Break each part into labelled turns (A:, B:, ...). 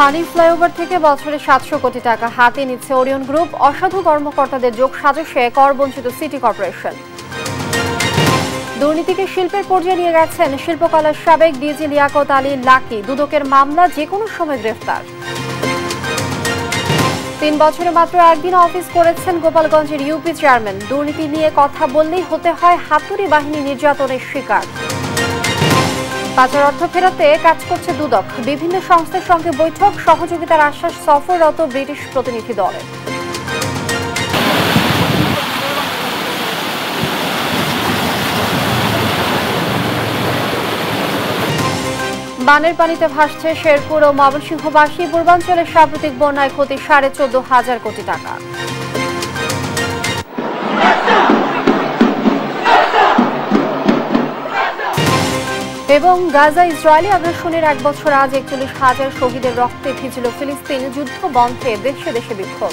A: হানি flyover থেকে বছরে সাতশো কোটি টাকা হাতে নিচ্ছে ওরিয়ন গ্রুপ অসাধু কর্মকর্তাদের যোগ সাজসে করবঞ্চিত সিটি কর্পোরেশন দুর্নীতিকে শিল্পের পর্যায়ে নিয়ে গেছেন শিল্পকলার সাবেক ডিজি লিয়াকত আলী লাকি দুদকের মামলা যে কোনো সময় গ্রেফতার তিন বছরে মাত্র একদিন অফিস করেছেন গোপালগঞ্জের ইউপি চেয়ারম্যান দুর্নীতি নিয়ে কথা বললেই হতে হয় হাতুড়ি বাহিনী নির্যাতনের শিকার বাজার অর্থ ফেরাতে কাজ করছে দুদক বিভিন্ন সংস্থার সঙ্গে বৈঠক সহযোগিতার আশ্বাস সফররত ব্রিটিশ প্রতিনিধি দলের বানের পানিতে ভাসছে শেরপুর ও ময়মনসিংহবাসী পূর্বাঞ্চলের সাম্প্রতিক বন্যায় ক্ষতি সাড়ে চোদ্দ হাজার কোটি টাকা এবং গাজা ইসরায়েলি আগ্রাসনের এক বছর আজ একচল্লিশ হাজার শহীদের রক্তে ভিজল ফিলিস্তিন যুদ্ধ বন্ধে দেশে দেশে বিক্ষোভ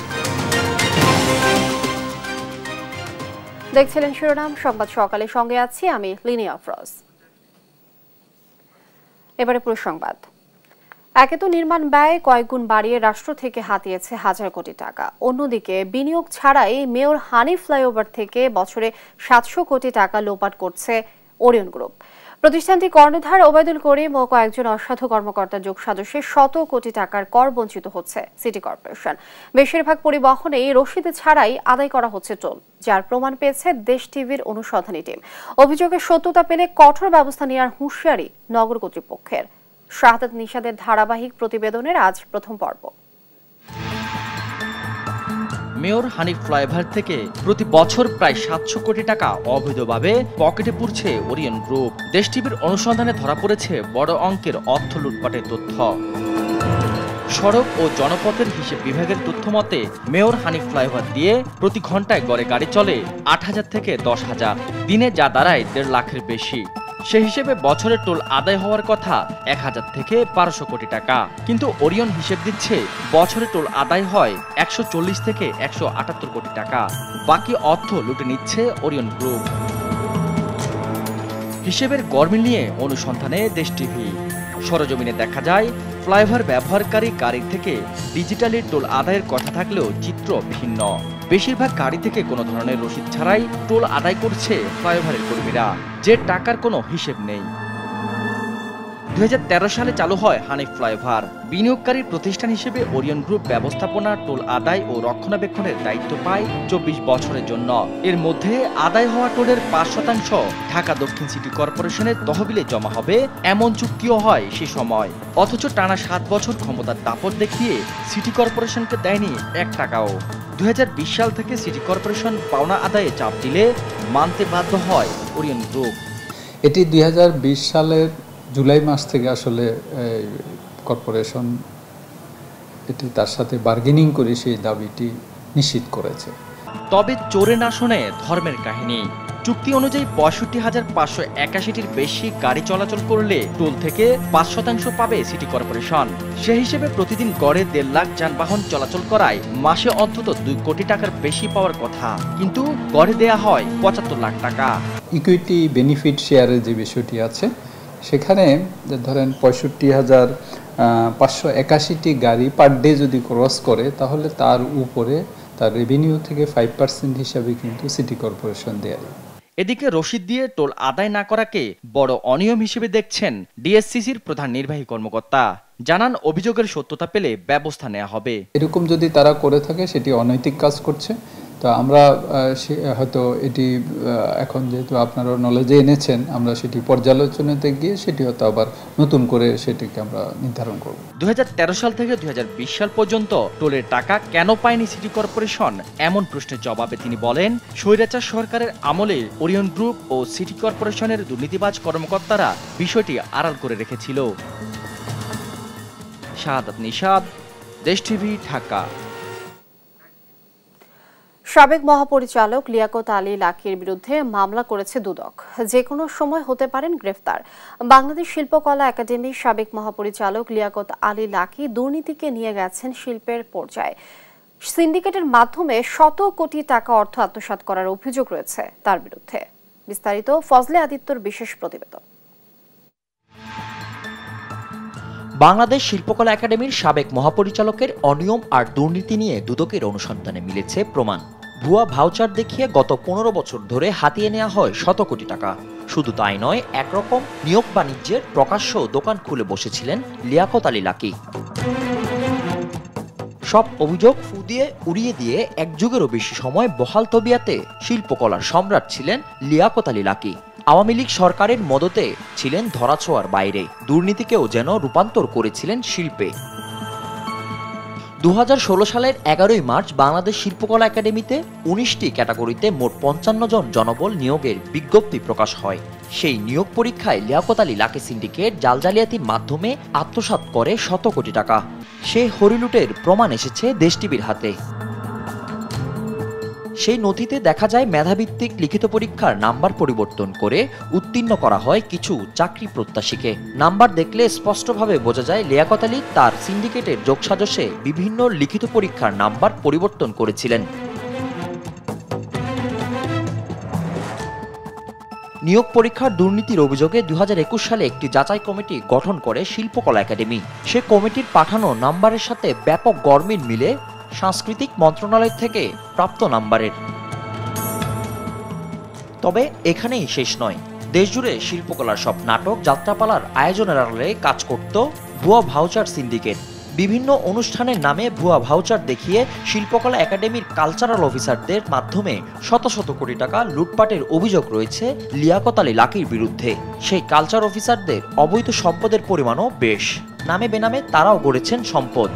A: দেখছিলেন শিরোনাম সংবাদ সকালে সঙ্গে আছি আমি লিনিয়া ফ্রস এবারে পুরো সংবাদ একে তো নির্মাণ ব্যয় কয়েকগুণ বাড়িয়ে রাষ্ট্র থেকে হাতিয়েছে হাজার কোটি টাকা অন্যদিকে বিনিয়োগ ছাড়াই মেয়র হানি ফ্লাইওভার থেকে বছরে সাতশো কোটি টাকা লোপাট করছে ওরিয়ন গ্রুপ প্রতিষ্ঠানটি কর্ণধার ওবায়দুল করিম ও কয়েকজন অসাধু কর্মকর্তা যোগ সদস্যের শত কোটি টাকার কর বঞ্চিত হচ্ছে সিটি কর্পোরেশন বেশিরভাগ পরিবহনে রশিদ ছাড়াই আদায় করা হচ্ছে টোল যার প্রমাণ পেয়েছে দেশ টিভির অনুসন্ধানী টিম অভিযোগের সত্যতা পেলে কঠোর ব্যবস্থা নেওয়ার হুঁশিয়ারি নগর কর্তৃপক্ষের শাহাদ নিষাদের ধারাবাহিক প্রতিবেদনের আজ প্রথম পর্ব
B: মেয়র হানিফ ফ্লাইভার থেকে প্রতি বছর প্রায় সাতশো কোটি টাকা অবৈধভাবে পকেটে পুড়ছে ওরিয়ন গ্রুপ দেশ টিভির অনুসন্ধানে ধরা পড়েছে বড় অঙ্কের অর্থ লুটপাটের তথ্য সড়ক ও জনপথের হিসেব বিভাগের তথ্য মতে মেয়র হানি ফ্লাইওভার দিয়ে প্রতি ঘন্টায় গড়ে গাড়ি চলে আট হাজার থেকে দশ হাজার দিনে যা দাঁড়ায় দেড় লাখের বেশি সে হিসেবে বছরের টোল আদায় হওয়ার কথা এক হাজার থেকে বারোশো কোটি টাকা কিন্তু ওরিয়ন হিসেব দিচ্ছে বছরের টোল আদায় হয় একশো চল্লিশ থেকে একশো আটাত্তর কোটি টাকা বাকি অর্থ লুটে নিচ্ছে ওরিয়ন গ্রুপ হিসেবের গরমিল নিয়ে অনুসন্ধানে দেশ টিভি সরজমিনে দেখা যায় ফ্লাইওভার ব্যবহারকারী গাড়ি থেকে ডিজিটালি টোল আদায়ের কথা থাকলেও চিত্র ভিন্ন বেশিরভাগ গাড়ি থেকে কোনো ধরনের রসিদ ছাড়াই টোল আদায় করছে ফ্লাইওভারের কর্মীরা যে টাকার কোনো হিসেব নেই দু সালে চালু হয় হানিফ ফ্লাইওভার বিনিয়োগকারী প্রতিষ্ঠান হিসেবে ওরিয়ন গ্রুপ ব্যবস্থাপনা টোল আদায় ও রক্ষণাবেক্ষণের দায়িত্ব পায় চব্বিশ বছরের জন্য এর মধ্যে আদায় হওয়া টোলের পাঁচ শতাংশ ঢাকা দক্ষিণ সিটি কর্পোরেশনের তহবিলে জমা হবে এমন চুক্তিও হয় সে সময় অথচ টানা সাত বছর ক্ষমতার দাপট দেখিয়ে সিটি কর্পোরেশনকে দেয়নি এক টাকাও দু বিশ সাল থেকে সিটি কর্পোরেশন পাওনা আদায়ে চাপ দিলে মানতে বাধ্য হয় ওরিয়ন গ্রুপ
C: এটি দুই সালের জুলাই মাস থেকে আসলে কর্পোরেশন এটি তার সাথে বার্গেনিং করে সেই দাবিটি নিশ্চিত করেছে
B: তবে চোরে না শুনে ধর্মের কাহিনী চুক্তি অনুযায়ী পঁয়ষট্টি হাজার পাঁচশো একাশিটির বেশি গাড়ি চলাচল করলে টোল থেকে পাঁচ শতাংশ পাবে সিটি কর্পোরেশন সে হিসেবে প্রতিদিন গড়ে দেড় লাখ যানবাহন চলাচল করায় মাসে অন্তত দুই কোটি টাকার বেশি পাওয়ার কথা কিন্তু গড়ে দেয়া হয় পঁচাত্তর লাখ টাকা
C: ইকুইটি বেনিফিট শেয়ারের যে বিষয়টি আছে সেখানে ধরেন পঁয়ষট্টি হাজার পাঁচশো একাশিটি গাড়ি পার ডে যদি ক্রস করে তাহলে তার উপরে তার রেভিনিউ থেকে ফাইভ পার্সেন্ট হিসাবে কিন্তু সিটি কর্পোরেশন দেয়
B: এদিকে রশিদ দিয়ে টোল আদায় না করাকে বড় অনিয়ম হিসেবে দেখছেন ডিএসসিসির প্রধান নির্বাহী কর্মকর্তা জানান অভিযোগের সত্যতা পেলে ব্যবস্থা নেওয়া হবে
C: এরকম যদি তারা করে থাকে সেটি অনৈতিক কাজ করছে তো আমরা হয়তো এটি এখন যেহেতু আপনারও নলেজে এনেছেন আমরা সেটি পর্যালোচনাতে গিয়ে সেটি হয়তো আবার নতুন করে সেটিকে আমরা নির্ধারণ করব দু সাল
B: থেকে দু সাল পর্যন্ত টোলের টাকা কেন পায়নি সিটি কর্পোরেশন এমন প্রশ্নের জবাবে তিনি বলেন স্বৈরাচার সরকারের আমলে ওরিয়ন গ্রুপ ও সিটি কর্পোরেশনের দুর্নীতিবাজ কর্মকর্তারা বিষয়টি আড়াল করে রেখেছিল সাদ নিষাদ দেশ টিভি ঢাকা
A: সাবেক মহাপরিচালক লিয়াকত আলী লাকির বিরুদ্ধে মামলা করেছে দুদক যে কোনো সময় হতে পারেন গ্রেফতার বাংলাদেশ শিল্পকলা একাডেমির সাবেক মহাপরিচালক লিয়াকত আলী লাকি দুর্নীতিকে নিয়ে গেছেন শিল্পের পর্যায়ে সিন্ডিকেটের মাধ্যমে শত কোটি টাকা অর্থ আত্মসাত করার অভিযোগ রয়েছে তার বিরুদ্ধে বিস্তারিত ফজলে আদিত্যর বিশেষ প্রতিবেদন
D: বাংলাদেশ শিল্পকলা একাডেমির সাবেক মহাপরিচালকের অনিয়ম আর দুর্নীতি নিয়ে দুদকের অনুসন্ধানে মিলেছে প্রমাণ ভুয়া ভাউচার দেখিয়ে গত পনেরো বছর ধরে হাতিয়ে নেওয়া হয় শত কোটি টাকা শুধু তাই নয় একরকম নিয়োগ বাণিজ্যের প্রকাশ্য দোকান খুলে বসেছিলেন লিয়াকত আলী লাকি সব অভিযোগ ফু দিয়ে উড়িয়ে দিয়ে এক যুগেরও বেশি সময় বহাল তবিয়াতে শিল্পকলার সম্রাট ছিলেন লিয়াকত আলী লাকি আওয়ামী লীগ সরকারের মদতে ছিলেন ধরাছোঁয়ার বাইরে দুর্নীতিকেও যেন রূপান্তর করেছিলেন শিল্পে দু সালের এগারোই মার্চ বাংলাদেশ শিল্পকলা একাডেমিতে উনিশটি ক্যাটাগরিতে মোট পঞ্চান্ন জন জনবল নিয়োগের বিজ্ঞপ্তি প্রকাশ হয় সেই নিয়োগ পরীক্ষায় লিয়াকত আলী লাকে সিন্ডিকেট জালজালিয়াতির মাধ্যমে আত্মসাত করে শত কোটি টাকা সে হরিলুটের প্রমাণ এসেছে দেশটিবির হাতে সেই নথিতে দেখা যায় মেধাভিত্তিক লিখিত পরীক্ষার নাম্বার পরিবর্তন করে উত্তীর্ণ করা হয় কিছু চাকরি প্রত্যাশীকে নাম্বার দেখলে স্পষ্টভাবে বোঝা যায় লিয়াকত আলী তার সিন্ডিকেটের যোগসাজসে বিভিন্ন লিখিত পরীক্ষার নাম্বার পরিবর্তন করেছিলেন নিয়োগ পরীক্ষার দুর্নীতির অভিযোগে দু সালে একটি যাচাই কমিটি গঠন করে শিল্পকলা একাডেমি সে কমিটির পাঠানো নাম্বারের সাথে ব্যাপক গরমিল মিলে সাংস্কৃতিক মন্ত্রণালয় থেকে প্রাপ্ত নাম্বারের তবে এখানেই শেষ নয় দেশজুড়ে শিল্পকলার সব নাটক যাত্রাপালার আয়োজনের আড়ালে কাজ করত ভুয়া ভাউচার সিন্ডিকেট বিভিন্ন অনুষ্ঠানের নামে ভুয়া ভাউচার দেখিয়ে শিল্পকলা একাডেমির কালচারাল অফিসারদের মাধ্যমে শত শত কোটি টাকা লুটপাটের অভিযোগ রয়েছে লিয়াকত আলী লাকির বিরুদ্ধে সেই কালচার অফিসারদের অবৈধ সম্পদের পরিমাণও বেশ নামে বেনামে তারাও গড়েছেন সম্পদ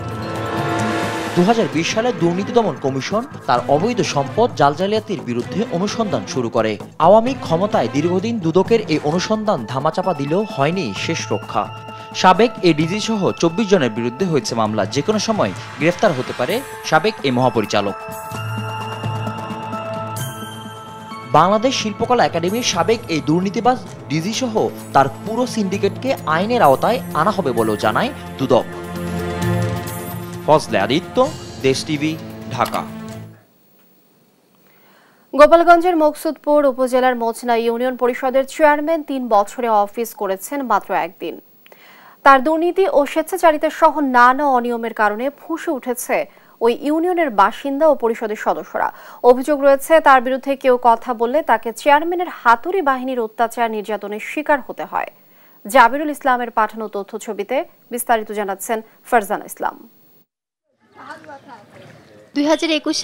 D: 2020 সালে দুর্নীতি দমন কমিশন তার অবৈধ সম্পদ জালজালিয়াতির বিরুদ্ধে অনুসন্ধান শুরু করে আওয়ামী ক্ষমতায় দীর্ঘদিন দুদকের এই অনুসন্ধান ধামাচাপা দিলেও হয়নি শেষ রক্ষা সাবেক এ ডিজি সহ চব্বিশ জনের বিরুদ্ধে হয়েছে মামলা যে কোনো সময় গ্রেফতার হতে পারে সাবেক এ মহাপরিচালক বাংলাদেশ শিল্পকলা একাডেমির সাবেক এই দুর্নীতিবাজ ডিজি সহ তার পুরো সিন্ডিকেটকে আইনের আওতায় আনা হবে বলেও জানায় দুদক ফজলে আদিত্য দেশ টিভি ঢাকা
A: গোপালগঞ্জের মকসুদপুর উপজেলার মোচনা ইউনিয়ন পরিষদের চেয়ারম্যান তিন বছরে অফিস করেছেন মাত্র একদিন তার দুর্নীতি ও স্বেচ্ছাচারিতা সহ নানা অনিয়মের কারণে ফুঁসে উঠেছে ওই ইউনিয়নের বাসিন্দা ও পরিষদের সদস্যরা অভিযোগ রয়েছে তার বিরুদ্ধে কেউ কথা বললে তাকে চেয়ারম্যানের হাতুড়ি বাহিনীর অত্যাচার নির্যাতনের শিকার হতে হয় জাবিরুল ইসলামের পাঠানো তথ্য ছবিতে বিস্তারিত জানাচ্ছেন ফারজানা ইসলাম
E: দুই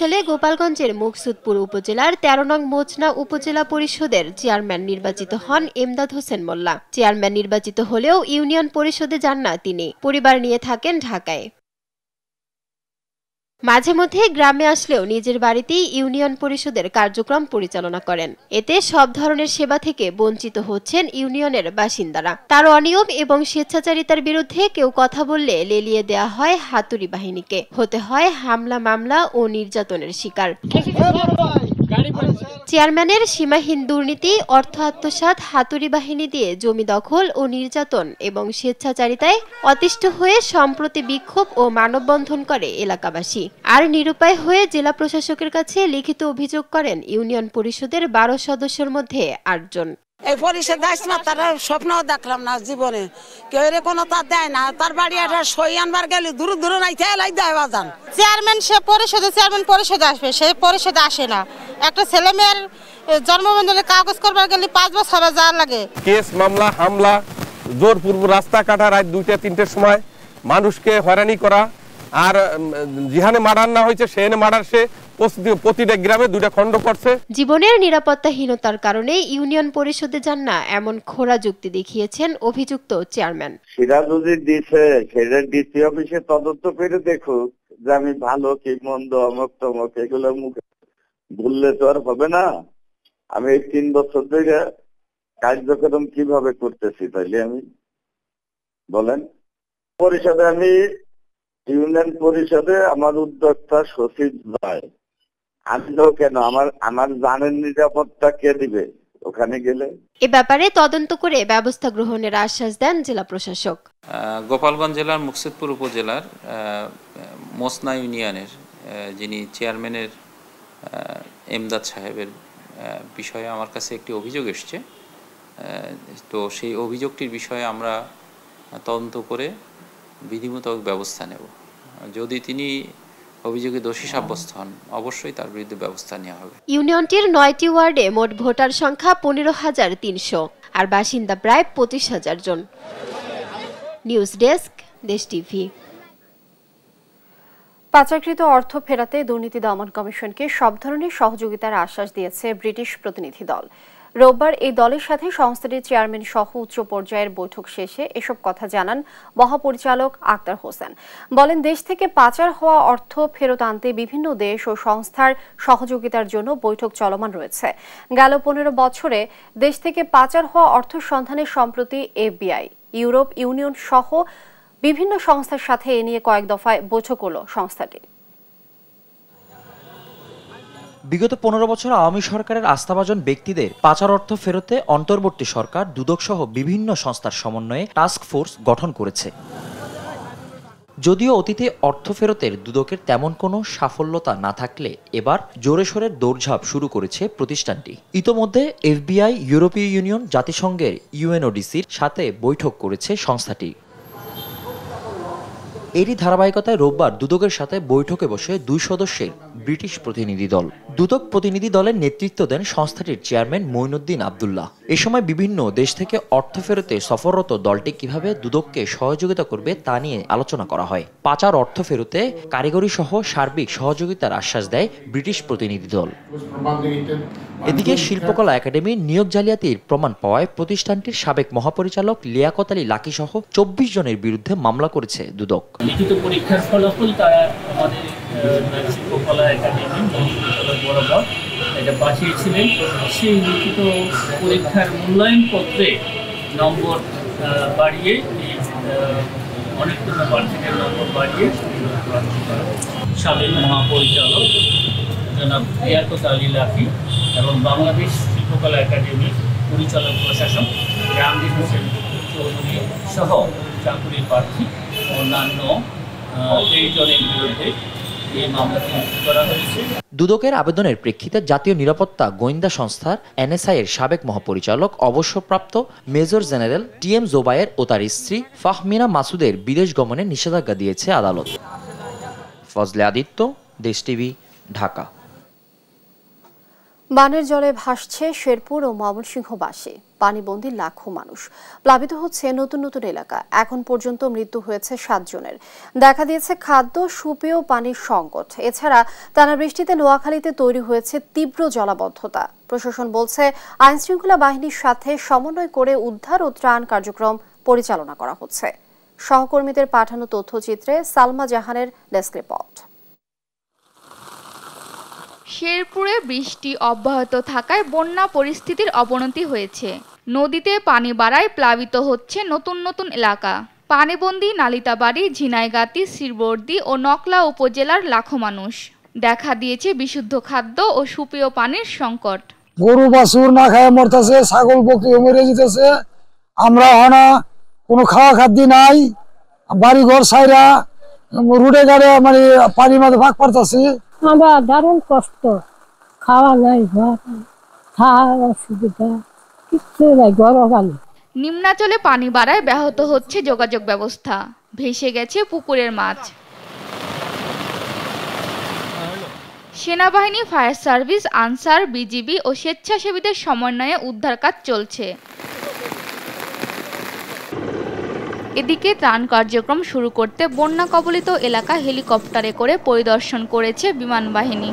E: সালে গোপালগঞ্জের মুকসুদপুর উপজেলার তেরো নং মোচনা উপজেলা পরিষদের চেয়ারম্যান নির্বাচিত হন এমদাদ হোসেন মোল্লা চেয়ারম্যান নির্বাচিত হলেও ইউনিয়ন পরিষদে যান না তিনি পরিবার নিয়ে থাকেন ঢাকায় মাঝে মধ্যে গ্রামে আসলেও নিজের বাড়িতেই ইউনিয়ন পরিষদের কার্যক্রম পরিচালনা করেন এতে সব ধরনের সেবা থেকে বঞ্চিত হচ্ছেন ইউনিয়নের বাসিন্দারা তার অনিয়ম এবং স্বেচ্ছাচারিতার বিরুদ্ধে কেউ কথা বললে লেলিয়ে দেয়া হয় হাতুড়ি বাহিনীকে হতে হয় হামলা মামলা ও নির্যাতনের শিকার চেয়ারম্যানের সীমাহীন দুর্নীতি অর্থ আত্মসাত হাতুড়ি বাহিনী দিয়ে জমি দখল ও নির্যাতন এবং স্বেচ্ছাচারিতায় অতিষ্ঠ হয়ে সম্প্রতি বিক্ষোভ ও মানববন্ধন করে এলাকাবাসী আর নিরুপায় হয়ে জেলা প্রশাসকের কাছে লিখিত অভিযোগ করেন ইউনিয়ন পরিষদের বারো সদস্যের মধ্যে আটজন
A: এই পরিষদ আসছে তার স্বপ্নও দেখলাম না জীবনে কেউ এর কোনো তার দেয় না তার বাড়ি একটা সই আনবার গেলে দূর দূর নাই লাই দেয় বাজান চেয়ারম্যান সে পরিষদে চেয়ারম্যান পরিষদে আসবে সে পরিষদে আসে না একটা ছেলে মেয়ের জন্মবন্ধনের কাগজ করবার গেলে পাঁচ বছর হবে যাওয়ার লাগে
F: কেস মামলা হামলা জোরপূর্ব রাস্তা কাটা রাত দুইটা তিনটের সময় মানুষকে হয়রানি করা আর জিহানে মার্ডার না হয়েছে সেহানে মার্ডার সে প্রতিটা গ্রামে দুইটা খণ্ড
E: করছে জীবনের নিরাপত্তাহীনতার কারণে ইউনিয়ন পরিষদে যান না এমন খোরা যুক্তি দেখিয়েছেন অভিযুক্ত চেয়ারম্যান
F: সেটা যদি দিছে সেটা ডিসি অফিসে তদন্ত করে দেখুক যে আমি ভালো কি মন্দ অমক তমক এগুলো মুখে বললে তো আর হবে না আমি এই তিন বছর ধরে কার্যক্রম কিভাবে করতেছি তাইলে আমি বলেন পরিষদে আমি ইউনিয়ন পরিষদে আমার উদ্যোক্তা সচিব নয় আমি তো কেন আমার আমার জানের নিরাপত্তা কে দিবে ওখানে গেলে
E: এ ব্যাপারে তদন্ত করে ব্যবস্থা গ্রহণের আশ্বাস দেন জেলা প্রশাসক
F: গোপালগঞ্জ জেলার মুকসিদপুর উপজেলার মোসনা ইউনিয়নের যিনি চেয়ারম্যানের এমদাদ সাহেবের বিষয়ে আমার কাছে একটি অভিযোগ এসছে তো সেই অভিযোগটির বিষয়ে আমরা তদন্ত করে বিধিমূলক ব্যবস্থা নেব যদি তিনি অভিযোগে দোষী সাব্যস্ত হন অবশ্যই তার বিরুদ্ধে ব্যবস্থা নেওয়া হবে
E: ইউনিয়নটির নয়টি ওয়ার্ডে মোট ভোটার সংখ্যা পনেরো হাজার তিনশো আর বাসিন্দা প্রায়
A: পঁচিশ হাজার জন নিউজ ডেস্ক দেশ টিভি পাচারকৃত অর্থ ফেরাতে দুর্নীতি দমন কমিশনকে সব ধরনের সহযোগিতার আশ্বাস দিয়েছে ব্রিটিশ প্রতিনিধি দল রোববার এই দলের সাথে সংস্থাটির চেয়ারম্যান সহ উচ্চ পর্যায়ের বৈঠক শেষে এসব কথা জানান মহাপরিচালক আক্তার হোসেন বলেন দেশ থেকে পাচার হওয়া অর্থ ফেরত আনতে বিভিন্ন দেশ ও সংস্থার সহযোগিতার জন্য বৈঠক চলমান রয়েছে গেল পনেরো বছরে দেশ থেকে পাচার হওয়া অর্থ সন্ধানে সম্প্রতি এফবিআই ইউরোপ ইউনিয়ন সহ বিভিন্ন সংস্থার সাথে এ নিয়ে কয়েক দফায় বৈঠক হল সংস্থাটি
D: বিগত পনেরো বছর আওয়ামী সরকারের আস্থাভাজন ব্যক্তিদের পাচার অর্থ ফেরতে অন্তর্বর্তী সরকার দুদকসহ বিভিন্ন সংস্থার সমন্বয়ে টাস্ক ফোর্স গঠন করেছে যদিও অতীতে অর্থ ফেরতের দুদকের তেমন কোনো সাফল্যতা না থাকলে এবার জোরেশোরের দৌড়ঝাঁপ শুরু করেছে প্রতিষ্ঠানটি ইতোমধ্যে এফবিআই ইউরোপীয় ইউনিয়ন জাতিসংঘের ইউএনওডিসির সাথে বৈঠক করেছে সংস্থাটি এরই ধারাবাহিকতায় রোববার দুদকের সাথে বৈঠকে বসে দুই সদস্যের ব্রিটিশ প্রতিনিধি দল দুদক প্রতিনিধি দলের নেতৃত্ব দেন সংস্থাটির চেয়ারম্যান মঈনুদ্দিন আবদুল্লাহ এ সময় বিভিন্ন দেশ থেকে অর্থ ফেরতে সফররত দলটি কিভাবে দুদককে সহযোগিতা করবে তা নিয়ে আলোচনা করা হয় পাচার অর্থ ফেরতে কারিগরি সহ সার্বিক সহযোগিতার আশ্বাস দেয় ব্রিটিশ প্রতিনিধি দল
C: এদিকে শিল্পকলা
D: একাডেমি নিয়োগ জালিয়াতির প্রমাণ পাওয়ায় প্রতিষ্ঠানটির সাবেক মহাপরিচালক লিয়াকত আলী লাকি সহ চব্বিশ জনের বিরুদ্ধে মামলা করেছে দুদক
C: লিখিত পরীক্ষার
B: ফলাফল তারা আমাদের শিল্পকলা একাডেমি বরাবর এটা পাঠিয়েছিলেন সেই লিখিত পরীক্ষার মূল্যায়ন পত্রে নম্বর বাড়িয়ে অনেকগুলো প্রার্থীদের নম্বর বাড়িয়ে সাবেক মহাপরিচালক জনাব লিয়াকত আলী লাফি এবং বাংলাদেশ শিল্পকলা একাডেমির পরিচালক প্রশাসক রামদীপ হোসেন চৌধুরী সহ চাকুরি প্রার্থী অন্যান্য এই জনের বিরুদ্ধে
D: দুদকের আবেদনের প্রেক্ষিতে জাতীয় নিরাপত্তা গোয়েন্দা সংস্থার এনএসআই এর সাবেক মহাপরিচালক অবসরপ্রাপ্ত major general T M Zobayer ও তার স্ত্রী ফাহমিনা মাসুদের বিদেশ গমনে নিষেধাজ্ঞা দিয়েছে আদালত ফজলে আদিত্য দেশ টিভি ঢাকা
A: বানের জলে ভাসছে শেরপুর ও ময়মনসিংহবাসী পানিবন্দী লাখো মানুষ প্লাবিত হচ্ছে নতুন নতুন এলাকা এখন পর্যন্ত মৃত্যু হয়েছে সাতজনের দেখা দিয়েছে খাদ্য সুপেয় পানির সংকট এছাড়া টানা বৃষ্টিতে নোয়াখালীতে তৈরি হয়েছে তীব্র জলাবদ্ধতা প্রশাসন বলছে আইনশৃঙ্খলা বাহিনীর সাথে সমন্বয় করে উদ্ধার ও ত্রাণ কার্যক্রম পরিচালনা করা হচ্ছে সহকর্মীদের পাঠানো তথ্যচিত্রে সালমা জাহানের ডেস্ক রিপোর্ট
G: শেরপুরে বৃষ্টি অব্যাহত থাকায় বন্যা পরিস্থিতির অবনতি হয়েছে নদীতে পানি বাড়ায় প্লাবিত হচ্ছে নতুন নতুন এলাকা পানিবন্দী নালিতাবাড়ি ঝিনাইগাতি শিরবর্দি ও নকলা উপজেলার লাখো মানুষ দেখা দিয়েছে বিশুদ্ধ খাদ্য ও সুপেয় পানির সংকট
C: গরু বাছুর না খায় মরতেছে ছাগল বকরি মরে যেতেছে আমরা হনা কোনো খাওয়া খাদ্য নাই বাড়ি ঘর সাইরা রুডে
G: গাড়ে মানে পানির মাঝে ভাগ পারতেছি
A: আমরা দারুণ কষ্ট খাওয়া নাই ঘর অসুবিধা কিচ্ছু নাই গরমকালে
G: নিম্নাচলে পানি বাড়ায় ব্যাহত হচ্ছে যোগাযোগ ব্যবস্থা ভেসে গেছে পুকুরের মাছ সেনাবাহিনী ফায়ার সার্ভিস আনসার বিজিবি ও স্বেচ্ছাসেবীদের সমন্বয়ে উদ্ধার কাজ চলছে এদিকে ত্রাণ কার্যক্রম শুরু করতে বন্যা কবলিত এলাকা হেলিকপ্টারে করে পরিদর্শন করেছে বিমান বাহিনী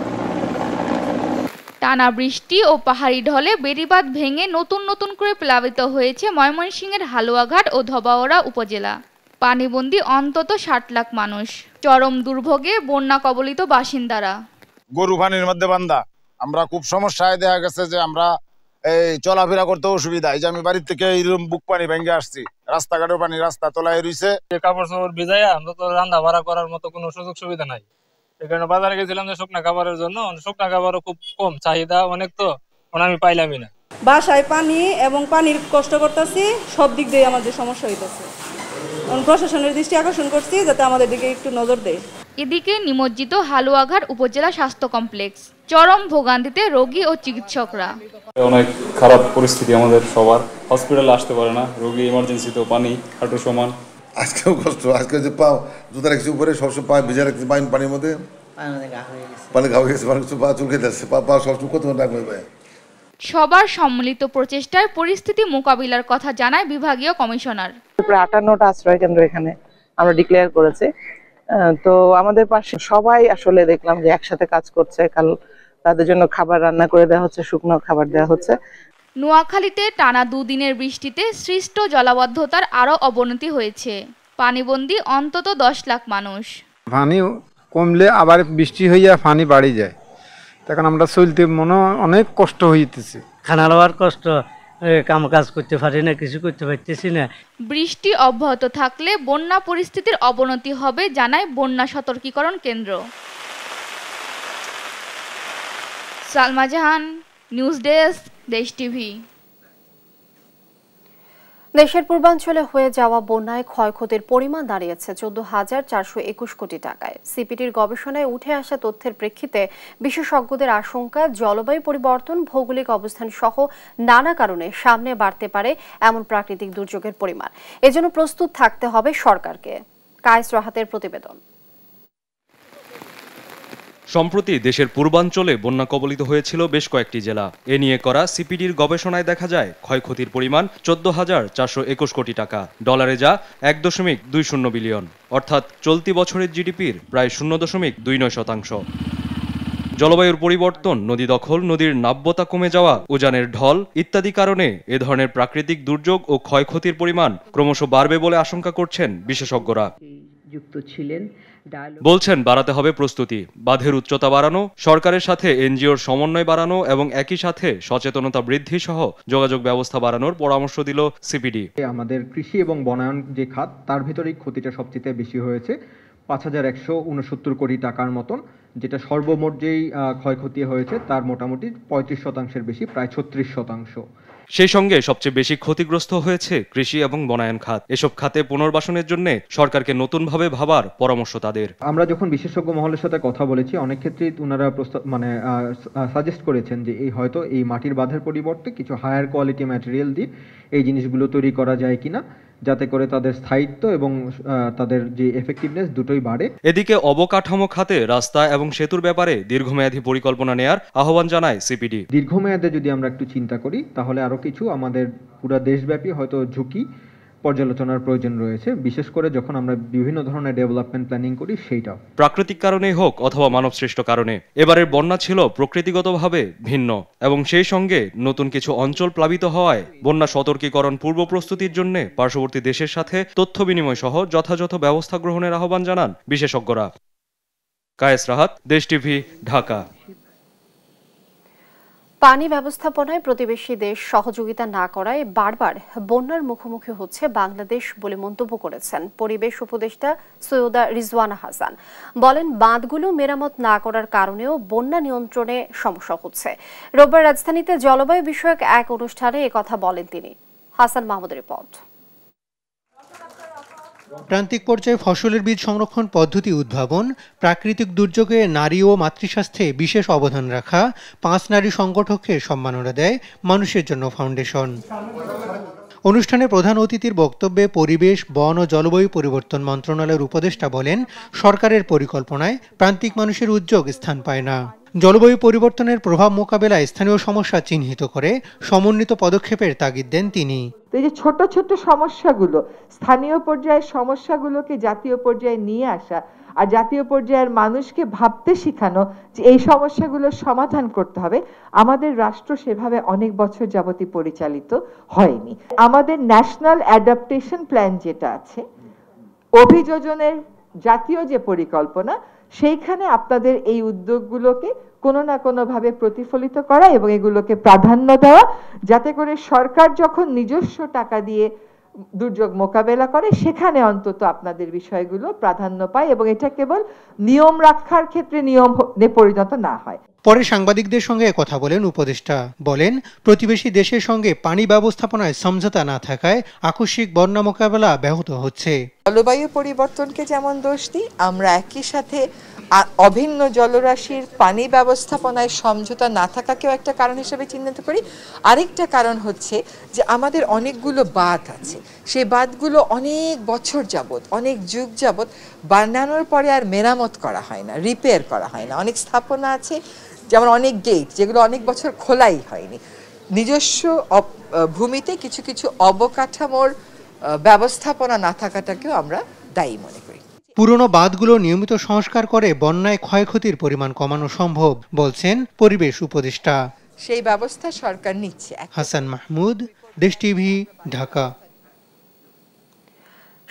G: টানা বৃষ্টি ও পাহাড়ি ঢলে বেড়িবাঁধ ভেঙে নতুন নতুন করে প্লাবিত হয়েছে ময়মনসিংহের হালুয়াঘাট ও ধবাওড়া উপজেলা পানিবন্দী অন্তত ষাট লাখ মানুষ চরম দুর্ভোগে বন্যা কবলিত বাসিন্দারা
F: গরু পানির মধ্যে বান্দা আমরা খুব সমস্যায় দেখা গেছে যে আমরা এই চলাফেরা করতে অসুবিধা এই যে আমি বাড়ির থেকে এইরকম বুক পানি ভেঙে
H: আসছি রাস্তাঘাটের পানি রাস্তা তোলায় রয়েছে কাপড় চাপড় ভিজাইয়া আমরা তো রান্না ভাড়া করার মতো কোনো সুযোগ সুবিধা নাই এখানে বাজারে গেছিলাম যে শুকনা খাবারের জন্য শুকনা খাবারও খুব কম চাহিদা অনেক তো আমি পাইলামই না
I: বাসায় পানি এবং পানির কষ্ট করতেছি সব দিক দিয়ে আমাদের সমস্যা হইতেছে প্রশাসনের দৃষ্টি আকর্ষণ করছি যাতে আমাদের দিকে একটু নজর দেয়
G: এদিকে নিমজ্জিত হালুয়াঘাট উপজেলা স্বাস্থ্য কমপ্লেক্স চরম ভোগান্তিতে রোগী ও চিকিৎসকরা
H: অনেক খারাপ পরিস্থিতি আমাদের সবার হসপিটালে আসতে পারে না রোগী
F: তো পানি হাঁটু সমান আজকেও কষ্ট আজকে যে পা জুতা রাখছি উপরে সবসময় পা ভেজা রাখছি পাইন পানির মধ্যে পানি ঘা গেছে মানুষ পা খেতে পা পা সবসময় কত ডাক
I: হয়ে
G: সবার সম্মিলিত প্রচেষ্টায় পরিস্থিতি মোকাবিলার কথা জানায় বিভাগীয় কমিশনার
I: প্রায় আটান্নটা আশ্রয় কেন্দ্র এখানে আমরা ডিক্লেয়ার করেছি তো আমাদের পাশে সবাই আসলে দেখলাম যে একসাথে কাজ করছে কাল তাদের জন্য খাবার রান্না করে দেওয়া হচ্ছে শুকনো খাবার দেওয়া হচ্ছে
G: নোয়াখালীতে টানা দুদিনের বৃষ্টিতে সৃষ্ট জলাবদ্ধতার আরও অবনতি হয়েছে পানিবন্দি অন্তত দশ লাখ মানুষ
I: পানি
C: কমলে আবার বৃষ্টি হইয়া পানি বাড়ি যায় তখন আমরা চলতে মনে অনেক কষ্ট হইতেছে খানা লওয়ার কষ্ট কাম কাজ করতে পারি না কিছু করতে পারতেছি না
G: বৃষ্টি অব্যাহত থাকলে বন্যা পরিস্থিতির অবনতি হবে জানায় বন্যা সতর্কীকরণ কেন্দ্র Salma Jahan news desk Desh TV দেশের
A: পূর্বাঞ্চলে হয়ে যাওয়া বন্যায় ক্ষয়ক্ষতির পরিমাণ দাঁড়িয়েছে চোদ্দ হাজার চারশো একুশ কোটি টাকায় সিপিটির গবেষণায় উঠে আসা তথ্যের প্রেক্ষিতে বিশেষজ্ঞদের আশঙ্কা জলবায়ু পরিবর্তন ভৌগোলিক অবস্থান সহ নানা কারণে সামনে বাড়তে পারে এমন প্রাকৃতিক দুর্যোগের পরিমাণ এজন্য প্রস্তুত থাকতে হবে সরকারকে কায়েস রাহাতের প্রতিবেদন
H: সম্প্রতি দেশের পূর্বাঞ্চলে বন্যা কবলিত হয়েছিল বেশ কয়েকটি জেলা এ নিয়ে করা সিপিডির গবেষণায় দেখা যায় ক্ষয়ক্ষতির পরিমাণ চোদ্দ হাজার চারশো একুশ কোটি টাকা ডলারে যা এক দশমিক দুই শূন্য বিলিয়ন অর্থাৎ চলতি বছরের জিডিপির প্রায় শূন্য দশমিক দুই নয় শতাংশ জলবায়ুর পরিবর্তন নদী দখল নদীর নাব্যতা কমে যাওয়া উজানের ঢল ইত্যাদি কারণে এ ধরনের প্রাকৃতিক দুর্যোগ ও ক্ষয়ক্ষতির পরিমাণ ক্রমশ বাড়বে বলে আশঙ্কা করছেন বিশেষজ্ঞরা
J: যুক্ত ছিলেন
H: বলছেন বাড়াতে হবে প্রস্তুতি বাঁধের উচ্চতা বাড়ানো সরকারের সাথে এনজিওর সমন্বয় বাড়ানো এবং একই সাথে সচেতনতা বৃদ্ধি সহ যোগাযোগ ব্যবস্থা বাড়ানোর পরামর্শ দিল সিপিডি
C: আমাদের কৃষি এবং বনায়ন যে খাত তার ভিতরেই ক্ষতিটা সবচেয়ে বেশি হয়েছে পাঁচ হাজার একশো উনসত্তর কোটি টাকার মতন যেটা সর্বমোট যেই ক্ষয়ক্ষতি হয়েছে তার মোটামুটি পঁয়ত্রিশ শতাংশের বেশি প্রায় ছত্রিশ শতাংশ
H: সেই সঙ্গে সবচেয়ে বেশি ক্ষতিগ্রস্ত হয়েছে কৃষি এবং বনায়ন খাত এসব খাতে পুনর্বাসনের জন্য সরকারকে নতুনভাবে ভাবার পরামর্শ তাদের আমরা
C: যখন বিশেষজ্ঞ মহলের সাথে কথা বলেছি অনেক ক্ষেত্রেই ওনারা প্রস্তাব মানে সাজেস্ট করেছেন যে এই হয়তো এই মাটির বাঁধের পরিবর্তে কিছু হায়ার কোয়ালিটি ম্যাটেরিয়াল দিয়ে এই জিনিসগুলো তৈরি করা যায় কিনা যাতে করে তাদের স্থায়িত্ব এবং তাদের যে এফেক্টিভনেস দুটোই বাড়ে
H: এদিকে অবকাঠামো খাতে রাস্তা এবং এবং সেতুর ব্যাপারে দীর্ঘমেয়াদী পরিকল্পনা নেয়ার আহ্বান জানায় সিপিডি
C: দীর্ঘমেয়াদে যদি আমরা একটু চিন্তা করি তাহলে আরো কিছু আমাদের পুরো দেশব্যাপী হয়তো ঝুঁকি পর্যালোচনার প্রয়োজন রয়েছে বিশেষ করে যখন আমরা বিভিন্ন ধরনের ডেভেলপমেন্ট প্ল্যানিং করি সেইটাও
H: প্রাকৃতিক কারণে হোক অথবা মানবসৃষ্ট কারণে এবারের বন্যা ছিল প্রকৃতিগতভাবে ভিন্ন এবং সেই সঙ্গে নতুন কিছু অঞ্চল প্লাবিত হওয়ায় বন্যা সতর্কীকরণ পূর্ব প্রস্তুতির জন্য পার্শ্ববর্তী দেশের সাথে তথ্য বিনিময় সহ যথাযথ ব্যবস্থা গ্রহণের আহ্বান জানান বিশেষজ্ঞরা কায়েস রাহাত দেশ টিভি ঢাকা
A: পানি ব্যবস্থাপনায় প্রতিবেশী দেশ সহযোগিতা না করায় বারবার বন্যার মুখোমুখি হচ্ছে বাংলাদেশ বলে মন্তব্য করেছেন পরিবেশ উপদেষ্টা সৈয়দা রিজওয়ানা হাসান বলেন বাঁধগুলো মেরামত না করার কারণেও বন্যা নিয়ন্ত্রণে সমস্যা হচ্ছে রোববার রাজধানীতে জলবায়ু বিষয়ক এক অনুষ্ঠানে কথা বলেন তিনি হাসান মাহমুদের রিপোর্ট
C: প্রান্তিক পর্যায়ে ফসলের বীজ সংরক্ষণ পদ্ধতি উদ্ভাবন প্রাকৃতিক দুর্যোগে নারী ও মাতৃস্বাস্থ্যে বিশেষ অবদান রাখা পাঁচ নারী সংগঠককে সম্মাননা দেয় মানুষের জন্য ফাউন্ডেশন অনুষ্ঠানে প্রধান অতিথির বক্তব্যে পরিবেশ বন ও জলবায়ু পরিবর্তন মন্ত্রণালয়ের উপদেষ্টা বলেন সরকারের পরিকল্পনায় প্রান্তিক মানুষের উদ্যোগ স্থান পায় না জলবায়ু পরিবর্তনের প্রভাব মোকাবেলায় স্থানীয় সমস্যা চিহ্নিত করে সমন্বিত পদক্ষেপের তাগিদ দেন তিনি
I: এই যে ছোট ছোট সমস্যাগুলো স্থানীয় পর্যায়ে সমস্যাগুলোকে জাতীয় পর্যায়ে নিয়ে আসা আর জাতীয় পর্যায়ের মানুষকে ভাবতে শেখানো যে এই সমস্যাগুলোর সমাধান করতে হবে আমাদের রাষ্ট্র সেভাবে অনেক বছর যাবতই পরিচালিত হয়নি আমাদের ন্যাশনাল অ্যাডাপ্টেশন প্ল্যান যেটা আছে অভিযোজনের জাতীয় যে পরিকল্পনা সেইখানে আপনাদের এই উদ্যোগগুলোকে কোনো না কোনোভাবে প্রতিফলিত করা এবং এগুলোকে প্রাধান্য দেওয়া যাতে করে সরকার যখন নিজস্ব টাকা দিয়ে দুর্যোগ মোকাবেলা করে সেখানে অন্তত আপনাদের বিষয়গুলো প্রাধান্য পায় এবং এটা কেবল নিয়ম রাখার ক্ষেত্রে নিয়ম পরিণত না হয়
C: পরে সাংবাদিকদের সঙ্গে কথা বলেন উপদেষ্টা বলেন প্রতিবেশী দেশের সঙ্গে পানি ব্যবস্থাপনায় সমঝোতা না থাকায় আকস্মিক বন্যা মোকাবেলা ব্যাহত হচ্ছে
I: জলবায়ু পরিবর্তনকে যেমন দোষ দিই আমরা একই সাথে অভিন্ন জলরাশির পানি ব্যবস্থাপনায় সমঝোতা না থাকাকেও একটা কারণ হিসেবে চিহ্নিত করি আরেকটা কারণ হচ্ছে যে আমাদের অনেকগুলো বাঁধ আছে সেই বাঁধগুলো অনেক বছর যাবৎ অনেক যুগ যাবৎ বানানোর পরে আর মেরামত করা হয় না রিপেয়ার করা হয় না অনেক স্থাপনা আছে যেমন অনেক গেট যেগুলো অনেক বছর খোলাই হয়নি নিজস্ব ভূমিতে কিছু কিছু অবকাঠামোর ব্যবস্থাপনা না থাকাটাকেও আমরা দায়ী মনে করি
C: পুরনো বাঁধগুলো নিয়মিত সংস্কার করে বন্যায় ক্ষয়ক্ষতির পরিমাণ কমানো সম্ভব বলছেন পরিবেশ উপদেষ্টা
I: সেই ব্যবস্থা সরকার নিচ্ছে
C: হাসান মাহমুদ দেশ টিভি ঢাকা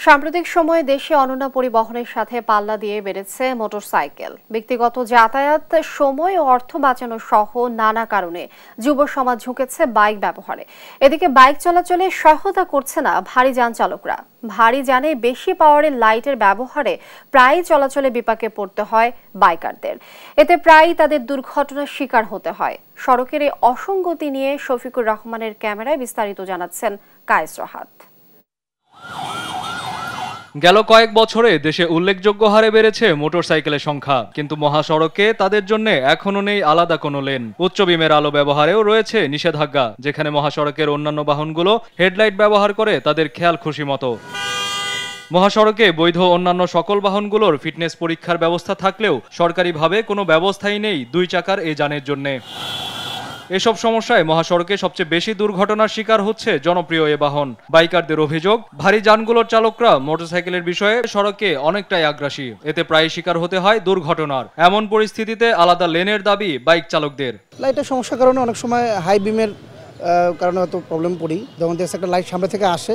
A: সাম্প্রতিক সময়ে দেশে অনন্য পরিবহনের সাথে পাল্লা দিয়ে বেড়েছে মোটরসাইকেল ব্যক্তিগত যাতায়াত সময় ও অর্থ বাঁচানো সহ নানা কারণে যুব সমাজ ঝুঁকেছে বাইক ব্যবহারে এদিকে বাইক চলাচলে সহায়তা করছে না ভারী যান চালকরা ভারী যানে বেশি পাওয়ারের লাইটের ব্যবহারে প্রায় চলাচলে বিপাকে পড়তে হয় বাইকারদের এতে প্রায় তাদের দুর্ঘটনার শিকার হতে হয় সড়কের এই অসঙ্গতি নিয়ে শফিকুর রহমানের ক্যামেরায় বিস্তারিত জানাচ্ছেন কায়েস রহাত
H: গেল কয়েক বছরে দেশে উল্লেখযোগ্য হারে বেড়েছে মোটরসাইকেলের সংখ্যা কিন্তু মহাসড়কে তাদের জন্য এখনও নেই আলাদা কোনো লেন উচ্চ বিমের আলো ব্যবহারেও রয়েছে নিষেধাজ্ঞা যেখানে মহাসড়কের অন্যান্য বাহনগুলো হেডলাইট ব্যবহার করে তাদের খেয়াল খুশি মতো মহাসড়কে বৈধ অন্যান্য সকল বাহনগুলোর ফিটনেস পরীক্ষার ব্যবস্থা থাকলেও সরকারিভাবে কোনো ব্যবস্থাই নেই দুই চাকার এ যানের জন্যে এসব সমস্যায় মহাসড়কে সবচেয়ে বেশি দুর্ঘটনার শিকার হচ্ছে জনপ্রিয় এ বাহন বাইকারদের অভিযোগ ভারী যানগুলোর চালকরা মোটরসাইকেলের বিষয়ে সড়কে অনেকটাই আগ্রাসী এতে প্রায় শিকার হতে হয় দুর্ঘটনার এমন পরিস্থিতিতে আলাদা লেনের দাবি বাইক চালকদের
C: লাইটের সমস্যার কারণে অনেক সময় হাই বিমের কারণে হয়তো প্রবলেম পড়ি যখন দেখছে একটা লাইট সামনে থেকে আসে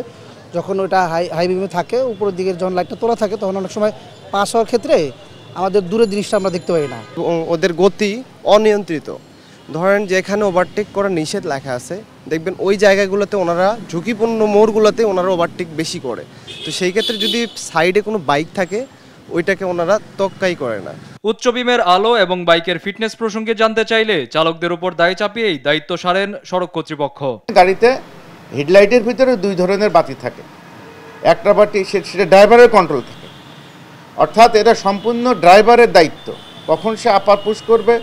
C: যখন ওটা হাই হাই বিমে থাকে উপরের দিকের যখন লাইটটা তোলা থাকে তখন অনেক সময় পাস হওয়ার ক্ষেত্রে আমাদের দূরের জিনিসটা আমরা দেখতে পাই না ওদের গতি অনিয়ন্ত্রিত ধরেন যেখানে ওভারটেক করা নিষেধ লেখা আছে দেখবেন ওই জায়গাগুলোতে ওনারা ঝুঁকিপূর্ণ মোড়গুলোতে ওনারা ওভারটেক বেশি করে তো সেই ক্ষেত্রে যদি সাইডে কোনো বাইক থাকে ওইটাকে ওনারা তক্কাই করে
F: না
H: উচ্চ বিমের আলো এবং বাইকের ফিটনেস প্রসঙ্গে জানতে চাইলে চালকদের উপর দায় চাপিয়েই দায়িত্ব সারেন সড়ক কর্তৃপক্ষ
F: গাড়িতে হেডলাইটের ভিতরে দুই ধরনের বাতি থাকে একটা বাতি সেটা ড্রাইভারের কন্ট্রোল থাকে অর্থাৎ এটা সম্পূর্ণ ড্রাইভারের দায়িত্ব কখন সে আপার পুশ করবে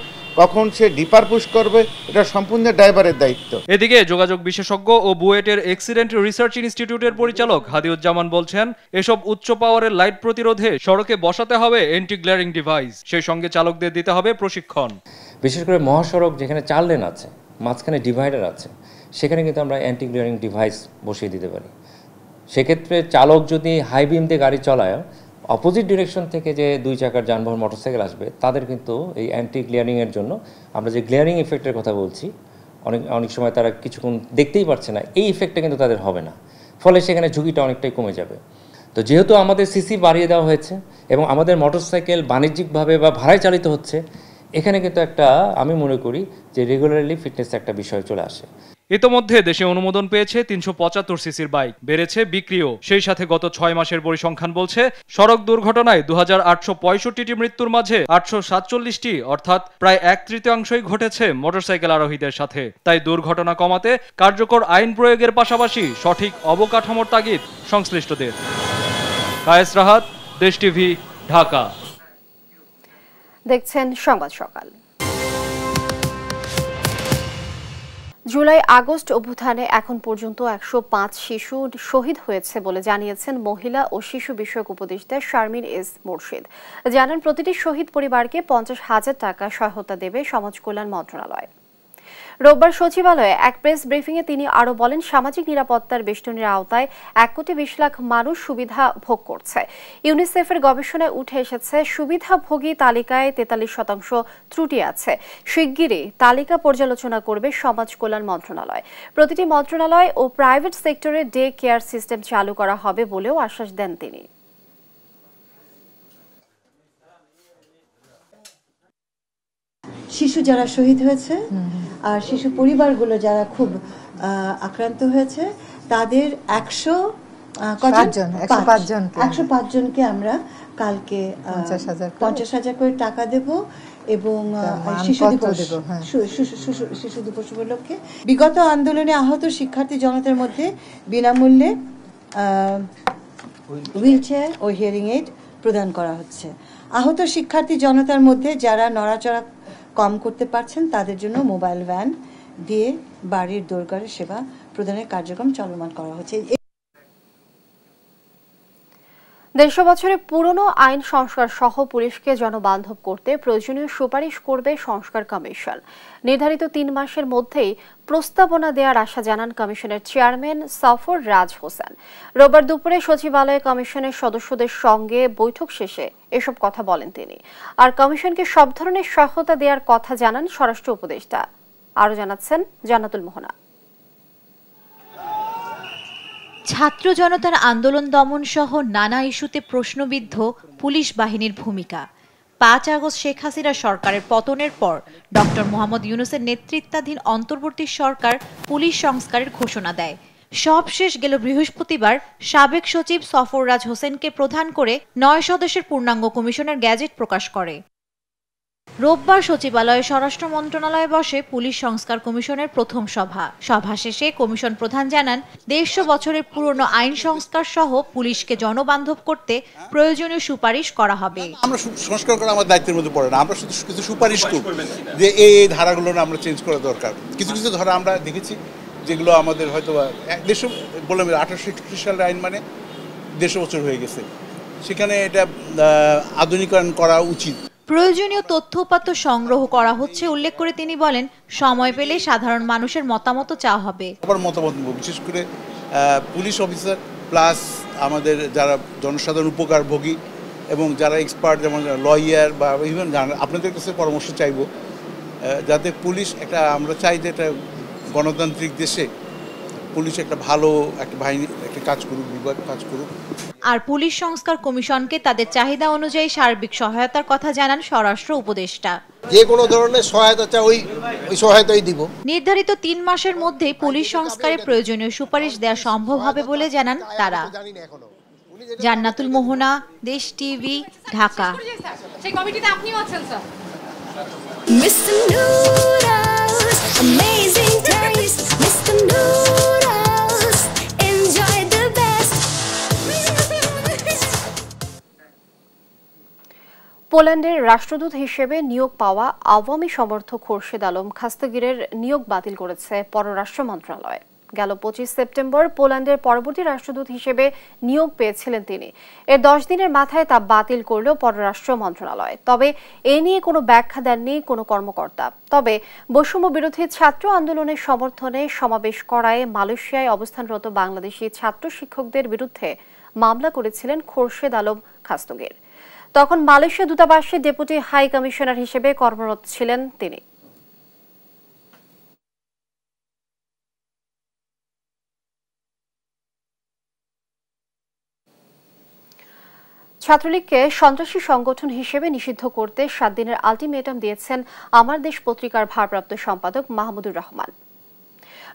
F: কখন সে ডিপার পুশ করবে এটা সম্পূর্ণ ড্রাইভারের দায়িত্ব
H: এদিকে যোগাযোগ বিশেষজ্ঞ ও বুয়েটের অ্যাক্সিডেন্ট রিসার্চ ইনস্টিটিউটের পরিচালক হাদিউজ্জামান বলছেন এসব উচ্চ পাওয়ারের লাইট প্রতিরোধে সড়কে বসাতে হবে অ্যান্টি গ্লারিং ডিভাইস সেই সঙ্গে চালকদের দিতে হবে প্রশিক্ষণ বিশেষ করে মহাসড়ক যেখানে চার লেন আছে মাঝখানে ডিভাইডার আছে সেখানে কিন্তু আমরা অ্যান্টি গ্লিয়ারিং ডিভাইস বসিয়ে দিতে পারি সেক্ষেত্রে চালক যদি হাই বিম দিয়ে গাড়ি চলায় অপোজিট ডিরেকশন থেকে যে দুই চাকার যানবাহন মোটরসাইকেল আসবে তাদের কিন্তু এই অ্যান্টি ক্লিয়ারিংয়ের জন্য আমরা যে গ্লিয়ারিং ইফেক্টের কথা বলছি অনেক অনেক সময় তারা কিছুক্ষণ দেখতেই পারছে না এই ইফেক্টটা কিন্তু তাদের হবে না ফলে সেখানে ঝুঁকিটা অনেকটাই কমে যাবে তো যেহেতু আমাদের সিসি বাড়িয়ে দেওয়া হয়েছে এবং আমাদের মোটরসাইকেল বাণিজ্যিকভাবে বা ভাড়ায় চালিত হচ্ছে এখানে কিন্তু একটা আমি মনে করি যে রেগুলারলি ফিটনেস একটা বিষয় চলে আসে ইতোমধ্যে দেশে অনুমোদন পেয়েছে তিনশো পঁচাত্তর সিসির বাইক বেড়েছে বিক্রিও সেই সাথে গত ছয় মাসের পরিসংখ্যান বলছে সড়ক দুর্ঘটনায় দু হাজার আটশো মৃত্যুর মাঝে আটশো সাতচল্লিশটি অর্থাৎ প্রায় এক তৃতীয়াংশই ঘটেছে মোটরসাইকেল আরোহীদের সাথে তাই দুর্ঘটনা কমাতে কার্যকর আইন প্রয়োগের পাশাপাশি সঠিক অবকাঠামোর তাগিদ সংশ্লিষ্টদের কায়েস রাহাত দেশ টিভি ঢাকা
A: দেখছেন সংবাদ সকাল জুলাই আগস্ট অভ্যুত্থানে এখন পর্যন্ত একশো পাঁচ শিশু শহীদ হয়েছে বলে জানিয়েছেন মহিলা ও শিশু বিষয়ক উপদেষ্টা শারমিন এস মুর্শিদ জানান প্রতিটি শহীদ পরিবারকে পঞ্চাশ হাজার টাকা সহায়তা দেবে সমাজ কল্যাণ মন্ত্রণালয় রোববার সচিবালয়ে এক প্রেস ব্রিফিংয়ে তিনি আরও বলেন সামাজিক নিরাপত্তার বেষ্টনীর আওতায় এক কোটি বিশ লাখ মানুষ সুবিধা ভোগ করছে ইউনিসেফের গবেষণায় উঠে এসেছে সুবিধাভোগী তালিকায় তেতাল্লিশ শতাংশ ত্রুটি আছে শিগগিরই তালিকা পর্যালোচনা করবে সমাজ কল্যাণ মন্ত্রণালয় প্রতিটি মন্ত্রণালয় ও প্রাইভেট সেক্টরে ডে কেয়ার সিস্টেম চালু করা হবে বলেও আশ্বাস দেন তিনি
J: শিশু যারা শহীদ হয়েছে আর শিশু
I: পরিবারগুলো যারা খুব আক্রান্ত হয়েছে তাদের একশো একশো পাঁচ জনকে আমরা কালকে পঞ্চাশ হাজার করে টাকা দেব এবং শিশু দিবস হ্যাঁ। শিশু দিবস উপলক্ষে বিগত আন্দোলনে আহত শিক্ষার্থী জনতার মধ্যে বিনামূল্যে হুইল চেয়ার ও হিয়ারিং এইড প্রদান করা হচ্ছে আহত শিক্ষার্থী
A: জনতার মধ্যে যারা নড়াচড়া কম করতে পারছেন তাদের জন্য মোবাইল ভ্যান দিয়ে বাড়ির দরকারের সেবা প্রদানের কার্যক্রম চলমান করা হচ্ছে দেড়শো বছরের পুরনো আইন সংস্কার সহ পুলিশকে জনবান্ধব করতে প্রয়োজনীয় সুপারিশ করবে সংস্কার কমিশন নির্ধারিত তিন মাসের মধ্যেই প্রস্তাবনা দেওয়ার আশা জানান কমিশনের চেয়ারম্যান সফর রাজ হোসেন রোববার দুপুরে সচিবালয়ে কমিশনের সদস্যদের সঙ্গে বৈঠক শেষে এসব কথা বলেন তিনি আর কমিশনকে সব ধরনের সহায়তা দেওয়ার কথা জানান স্বরাষ্ট্র উপদেষ্টা আরও জানাচ্ছেন জানাতুল মোহনা
J: ছাত্র জনতার আন্দোলন দমন সহ নানা ইস্যুতে প্রশ্নবিদ্ধ পুলিশ বাহিনীর ভূমিকা পাঁচ আগস্ট শেখ হাসিনা সরকারের পতনের পর ডক্টর মোহাম্মদ ইউনুসের নেতৃত্বাধীন অন্তর্বর্তী সরকার পুলিশ সংস্কারের ঘোষণা দেয় সবশেষ গেল বৃহস্পতিবার সাবেক সচিব সফররাজ হোসেনকে প্রধান করে নয় সদস্যের পূর্ণাঙ্গ কমিশনের গ্যাজেট প্রকাশ করে রোববার সচিবালয়ে স্বরাষ্ট্র মন্ত্রণালয়ে বসে পুলিশ সংস্কার কমিশনের প্রথম সভা সভা শেষে কমিশন প্রধান জানান দেড়শো বছরের পুরনো আইন সংস্কার সহ পুলিশকে জনবান্ধব করতে প্রয়োজনীয় সুপারিশ করা হবে আমরা সংস্কার করা
F: আমার দায়িত্বের মধ্যে পড়ে না আমরা শুধু কিছু সুপারিশ করব যে এই এই ধারাগুলো আমরা চেঞ্জ করা দরকার কিছু কিছু ধারা আমরা দেখেছি যেগুলো আমাদের হয়তো দেড়শো বললাম আঠারোশো একত্রিশ সালের আইন মানে দেড়শো বছর হয়ে গেছে সেখানে এটা আধুনিকরণ করা উচিত
J: প্রয়োজনীয় তথ্য সংগ্রহ করা হচ্ছে উল্লেখ করে তিনি বলেন সময় পেলে সাধারণ মানুষের মতামত চাওয়া হবে
F: আবার মতামত বিশেষ করে পুলিশ অফিসার প্লাস আমাদের যারা জনসাধারণ উপকারভোগী এবং যারা এক্সপার্ট যেমন লয়ার বা ইভেন আপনাদের কাছে পরামর্শ চাইব যাতে পুলিশ একটা আমরা চাই যে একটা গণতান্ত্রিক দেশে পুলিশ একটা ভালো একটা বাহিনী একটা কাজ করুক বিভাগ কাজ করুক
J: আর পুলিশ সংস্কার কমিশনকে তাদের চাহিদা অনুযায়ী সার্বিক সহায়তার কথা জানান স্বরাষ্ট্র উপদেষ্টা
F: যে কোনো ধরনের সহায়তা চাই ওই ওই সহায়তাই দিব
J: নির্ধারিত তিন মাসের মধ্যে পুলিশ সংস্কারে প্রয়োজনীয় সুপারিশ দেওয়া সম্ভব হবে বলে জানান তারা জান্নাতুল মোহনা দেশ টিভি ঢাকা
A: সেই কমিটিতে
G: আপনিও আছেন sir
J: Mr.
K: Noodles, amazing
I: taste, Mr. Noodles.
A: পোল্যান্ডের রাষ্ট্রদূত হিসেবে নিয়োগ পাওয়া আওয়ামী সমর্থক খোরশেদ আলম খাস্তগিরের নিয়োগ বাতিল করেছে পররাষ্ট্র মন্ত্রণালয় গেল পঁচিশ সেপ্টেম্বর পোল্যান্ডের পরবর্তী রাষ্ট্রদূত হিসেবে নিয়োগ পেয়েছিলেন তিনি এর দশ দিনের মাথায় তা বাতিল করল পররাষ্ট্র মন্ত্রণালয় তবে এ নিয়ে কোনো ব্যাখ্যা দেননি কোনো কর্মকর্তা তবে বৈষম্য বিরোধী ছাত্র আন্দোলনের সমর্থনে সমাবেশ করায় মালয়েশিয়ায় অবস্থানরত বাংলাদেশি ছাত্র শিক্ষকদের বিরুদ্ধে মামলা করেছিলেন খোরশেদ আলম খাস্তগির তখন মালয়েশিয়া দূতাবাসে ডেপুটি হাই কমিশনার হিসেবে কর্মরত ছিলেন তিনি ছাত্রলীগকে সন্ত্রাসী সংগঠন হিসেবে নিষিদ্ধ করতে সাত দিনের আলটিমেটাম দিয়েছেন আমার দেশ পত্রিকার ভারপ্রাপ্ত সম্পাদক মাহমুদুর রহমান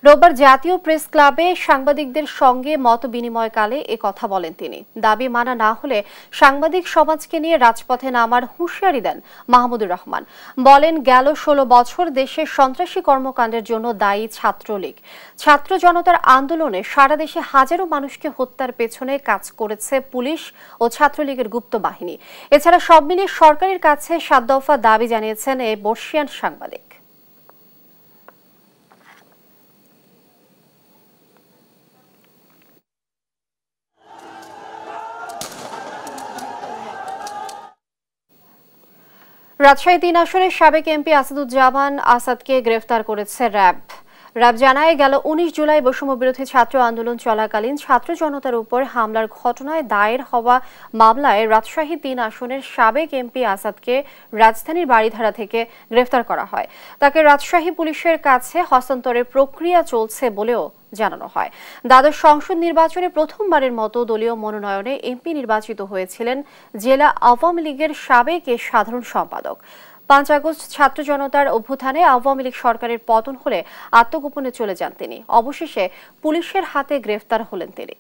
A: রোববার জাতীয় প্রেস ক্লাবে সাংবাদিকদের সঙ্গে মত বিনিময়কালে এ কথা বলেন তিনি দাবি মানা না হলে সাংবাদিক সমাজকে নিয়ে রাজপথে নামার হুঁশিয়ারি দেন মাহমুদুর রহমান বলেন গেল ষোলো বছর দেশের সন্ত্রাসী কর্মকাণ্ডের জন্য দায়ী ছাত্রলীগ ছাত্র জনতার আন্দোলনে সারা দেশে হাজারো মানুষকে হত্যার পেছনে কাজ করেছে পুলিশ ও ছাত্রলীগের গুপ্ত বাহিনী এছাড়া সব মিলিয়ে সরকারের কাছে সাত দফা দাবি জানিয়েছেন এই বর্ষিয়ান সাংবাদিক রাজশাহী তিন আসনের সাবেক এমপি আসাদুজ্জামান আসাদকে গ্রেফতার করেছে র্যাব র্যাব জানায় গেল উনিশ জুলাই বৈষম্য বিরোধী ছাত্র আন্দোলন চলাকালীন ছাত্র জনতার উপর হামলার ঘটনায় দায়ের হওয়া মামলায় রাজশাহী তিন আসনের সাবেক এমপি আসাদকে রাজধানীর বাড়িধারা থেকে গ্রেফতার করা হয় তাকে রাজশাহী পুলিশের কাছে হস্তান্তরের প্রক্রিয়া চলছে বলেও জানানো হয় দ্বাদশ সংসদ নির্বাচনে প্রথমবারের মতো দলীয় মনোনয়নে এমপি নির্বাচিত হয়েছিলেন জেলা আওয়ামী লীগের সাবেক সাধারণ সম্পাদক পাঁচ আগস্ট ছাত্র জনতার অভ্যুত্থানে আওয়ামী লীগ সরকারের পতন হলে আত্মগোপনে চলে যান তিনি অবশেষে পুলিশের হাতে গ্রেফতার হলেন তিনি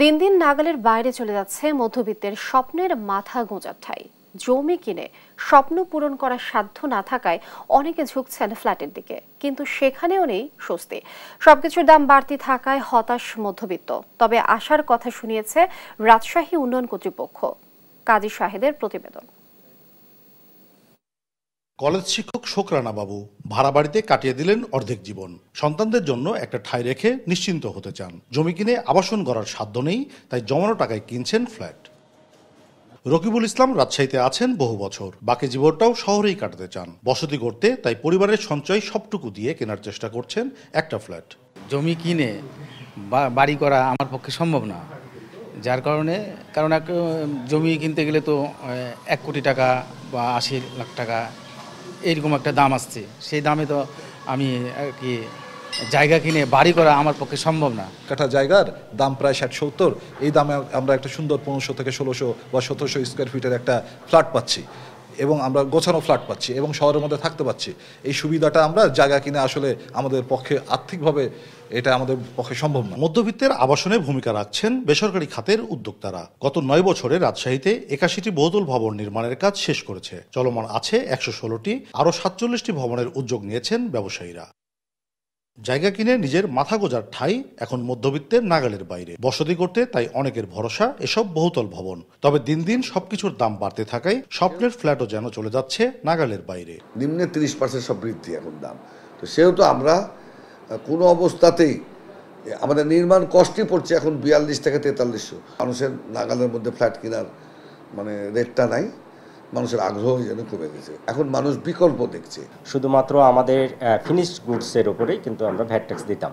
A: দিন দিন নাগালের বাইরে চলে যাচ্ছে মধ্যবিত্তের স্বপ্নের মাথা গোঁজার ঠাই জমি কিনে স্বপ্ন পূরণ করার সাধ্য না থাকায় অনেকে ঝুঁকছেন ফ্ল্যাটের দিকে কিন্তু সেখানেও নেই স্বস্তি সবকিছুর দাম বাড়তি থাকায় হতাশ মধ্যবিত্ত তবে আশার কথা শুনিয়েছে রাজশাহী উন্নয়ন কর্তৃপক্ষ কাজী শাহেদের প্রতিবেদন
F: কলেজ শিক্ষক শোকরানা বাবু ভাড়া বাড়িতে কাটিয়ে দিলেন অর্ধেক জীবন সন্তানদের জন্য একটা ঠাঁই রেখে নিশ্চিন্ত হতে চান জমি কিনে আবাসন করার সাধ্য নেই তাই জমানো টাকায় কিনছেন ফ্ল্যাট রকিবুল ইসলাম রাজশাহীতে আছেন বহু বছর বাকি জীবনটাও শহরেই কাটাতে চান বসতি করতে তাই পরিবারের সঞ্চয় সবটুকু দিয়ে কেনার চেষ্টা করছেন একটা ফ্ল্যাট জমি কিনে বাড়ি করা আমার পক্ষে সম্ভব না যার কারণে কারণ এক জমি কিনতে গেলে তো এক কোটি টাকা বা আশি লাখ টাকা এইরকম একটা দাম আসছে সেই দামে তো আমি আর কি জায়গা কিনে বাড়ি করা আমার পক্ষে সম্ভব না কাঠা জায়গার দাম প্রায় ষাট সত্তর এই দামে আমরা একটা সুন্দর পনেরোশো থেকে ষোলোশো বা সতেরোশো স্কোয়ার ফিটের একটা ফ্ল্যাট পাচ্ছি এবং আমরা গোছানো ফ্ল্যাট পাচ্ছি এবং শহরের মধ্যে থাকতে পাচ্ছি এই সুবিধাটা আমরা জায়গা কিনে আসলে আমাদের পক্ষে আর্থিকভাবে এটা আমাদের পক্ষে সম্ভব না মধ্যবিত্তের আবাসনে ভূমিকা রাখছেন বেসরকারি খাতের উদ্যোক্তারা গত নয় বছরে রাজশাহীতে একাশিটি বহুতল ভবন নির্মাণের কাজ শেষ করেছে চলমান আছে একশো ষোলোটি আরও সাতচল্লিশটি ভবনের উদ্যোগ নিয়েছেন ব্যবসায়ীরা জায়গা কিনে নিজের মাথা গোজার ঠাঁই এখন মধ্যবিত্তের নাগালের বাইরে বসতি করতে তাই অনেকের ভরসা এসব বহুতল ভবন তবে দিন দিন সবকিছুর দাম বাড়তে থাকায় স্বপ্নের ফ্ল্যাটও যেন চলে যাচ্ছে নাগালের বাইরে নিম্নে তিরিশ পার্সেন্ট সব বৃদ্ধি এখন দাম তো সেহেতু আমরা কোনো অবস্থাতেই আমাদের নির্মাণ কষ্টই পড়ছে এখন বিয়াল্লিশ থেকে তেতাল্লিশশো মানুষের নাগালের মধ্যে ফ্ল্যাট কেনার মানে রেটটা নাই মানুষের আগ্রহ যেন কমে গেছে এখন মানুষ বিকল্প দেখছে শুধুমাত্র আমাদের ফিনিশড গুডসের ওপরেই কিন্তু
A: আমরা ভ্যাট
H: ট্যাক্স দিতাম